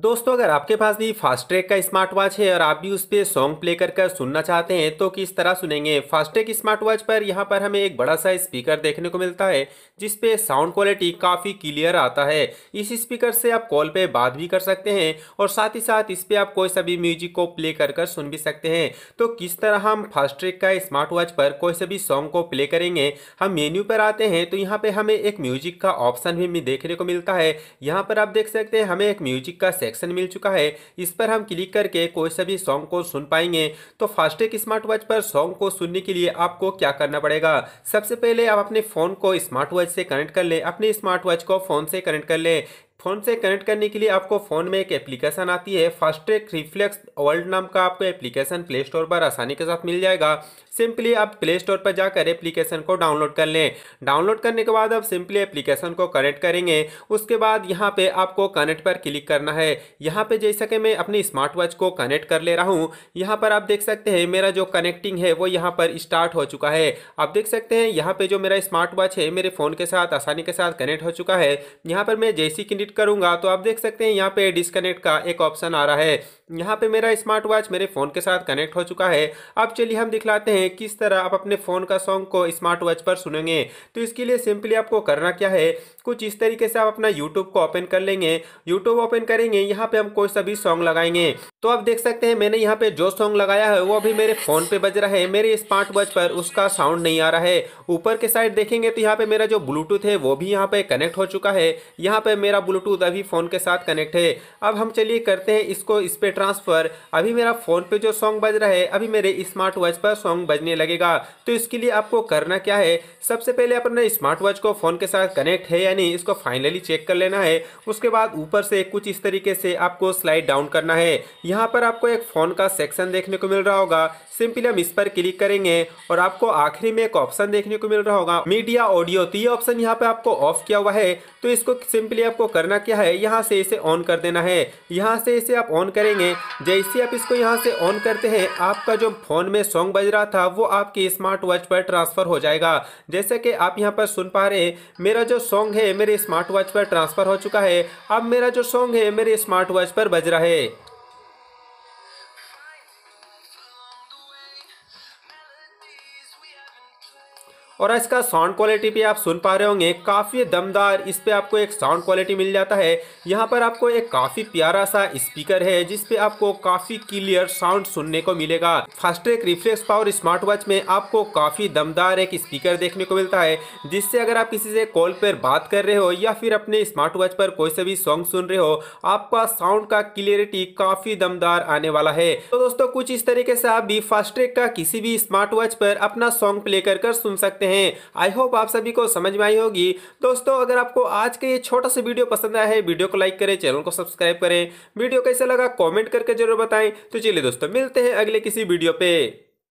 दोस्तों अगर आपके पास भी फास्ट ट्रैक का स्मार्ट वॉच है और आप भी उस पर सॉन्ग प्ले कर कर सुनना चाहते हैं तो किस तरह सुनेंगे फास्ट ट्रैक स्मार्ट वॉच पर यहाँ पर हमें एक बड़ा सा स्पीकर देखने को मिलता है जिस पे साउंड क्वालिटी काफ़ी क्लियर आता है इस स्पीकर से आप कॉल पे बात भी कर सकते हैं और साथ ही साथ इस पर आप कोई सा भी म्यूजिक को प्ले कर कर सुन भी सकते हैं तो किस तरह हम फास्ट ट्रैक का स्मार्ट वॉच पर कोई सभी सॉन्ग को प्ले करेंगे हम मेन्यू पर आते हैं तो यहाँ पर हमें एक म्यूजिक का ऑप्शन भी देखने को मिलता है यहाँ पर आप देख सकते हैं हमें एक म्यूजिक का सेक्शन मिल चुका है इस पर हम क्लिक करके कोई सा भी सॉन्ग को सुन पाएंगे तो फास्टेक स्मार्ट वॉच पर सॉन्ग को सुनने के लिए आपको क्या करना पड़ेगा सबसे पहले आप अपने फ़ोन को स्मार्ट वॉच से कनेक्ट कर ले अपने स्मार्ट वॉच को फ़ोन से कनेक्ट कर ले फ़ोन से कनेक्ट करने के लिए आपको फ़ोन में एक एप्लीकेशन आती है फास्ट ट्रैक रिफ्लेक्स वर्ल्ड नाम का आपको एप्लीकेशन प्ले स्टोर पर आसानी के साथ मिल जाएगा सिंपली आप प्ले स्टोर पर जाकर एप्लीकेशन को डाउनलोड कर लें डाउनलोड करने के बाद आप सिंपली एप्लीकेशन को कनेक्ट करेंगे उसके बाद यहाँ पे आपको कनेक्ट पर क्लिक करना है यहाँ पे जैसा कि मैं अपनी स्मार्ट वॉच को कनेक्ट कर ले रहा हूँ यहाँ पर आप देख सकते हैं मेरा जो कनेक्टिंग है वो यहाँ पर स्टार्ट हो चुका है आप देख सकते हैं यहाँ पर जो मेरा स्मार्ट वॉच है मेरे फ़ोन के साथ आसानी के साथ कनेक्ट हो चुका है यहाँ पर मैं जैसी कि डिलीट करूंगा तो आप देख सकते हैं यहाँ पे डिसकनेक्ट का एक ऑप्शन आ रहा है यहाँ पे मेरा स्मार्ट वॉच मेरे फ़ोन के साथ कनेक्ट हो चुका है अब चलिए हम दिखलाते हैं किस तरह आप अपने फ़ोन का सॉन्ग को स्मार्ट वॉच पर सुनेंगे तो इसके लिए सिंपली आपको करना क्या है कुछ इस तरीके से आप अपना यूट्यूब को ओपन कर लेंगे यूट्यूब ओपन करेंगे यहाँ पे हम कोई सा भी सॉन्ग लगाएंगे तो आप देख सकते हैं मैंने यहाँ पे जो सॉन्ग लगाया है वो अभी मेरे फ़ोन पे बज रहा है मेरे स्मार्ट वॉच पर उसका साउंड नहीं आ रहा है ऊपर के साइड देखेंगे तो यहाँ पे मेरा जो ब्लूटूथ है वो भी यहाँ पे कनेक्ट हो चुका है यहाँ पे मेरा ब्लूटूथ ब्लूटूथ अभी फ़ोन के साथ कनेक्ट है अब हम चलिए करते हैं इसको इस पर ट्रांसफ़र अभी मेरा फ़ोन पे जो सॉन्ग बज रहा है अभी मेरे स्मार्ट वॉच पर सॉन्ग बजने लगेगा तो इसके लिए आपको करना क्या है सबसे पहले अपने स्मार्ट वॉच को फ़ोन के साथ कनेक्ट है यानी इसको फाइनली चेक कर लेना है उसके बाद ऊपर से कुछ इस तरीके से आपको स्लाइड डाउन करना है यहाँ पर आपको एक फ़ोन का सेक्शन देखने को मिल रहा होगा सिंपली हम इस पर क्लिक करेंगे और आपको आखिरी में एक ऑप्शन देखने को मिल रहा होगा मीडिया ऑडियो तो ये ऑप्शन यहाँ पे आपको ऑफ किया हुआ है तो इसको सिंपली आपको करना करना क्या है यहाँ से इसे ऑन कर देना है यहाँ से इसे आप ऑन करेंगे जैसे आप इसको यहाँ से ऑन करते हैं आपका जो फ़ोन में सॉन्ग बज रहा था वो आपके स्मार्ट वॉच पर ट्रांसफ़र हो जाएगा जैसे कि आप यहाँ पर सुन पा रहे हैं मेरा जो सॉन्ग है मेरे स्मार्ट वॉच पर ट्रांसफ़र हो चुका है अब मेरा जो सॉन्ग है मेरे स्मार्ट वॉच पर बज रहा है और इसका साउंड क्वालिटी भी आप सुन पा रहे होंगे काफ़ी दमदार इस पर आपको एक साउंड क्वालिटी मिल जाता है यहाँ पर आपको एक काफ़ी प्यारा सा स्पीकर है जिसपे आपको काफ़ी क्लियर साउंड सुनने को मिलेगा Fastrack Reflex Power smart watch में आपको काफ़ी दमदार एक स्पीकर देखने को मिलता है जिससे अगर आप किसी से कॉल पर बात कर रहे हो या फिर अपने स्मार्ट वॉच पर कोई सा भी सॉन्ग सुन रहे हो आपका साउंड का क्लियरिटी काफ़ी दमदार आने वाला है तो दोस्तों कुछ इस तरीके से आप भी फास्ट का किसी भी स्मार्ट वॉच पर अपना सॉन्ग प्ले कर सुन सकते हैं हैं आई होप आप सभी को समझ में आई होगी दोस्तों अगर आपको आज का ये छोटा सा वीडियो पसंद आया है वीडियो को लाइक करें चैनल को सब्सक्राइब करें वीडियो कैसा लगा कॉमेंट करके जरूर बताएं तो चलिए दोस्तों मिलते हैं अगले किसी वीडियो पे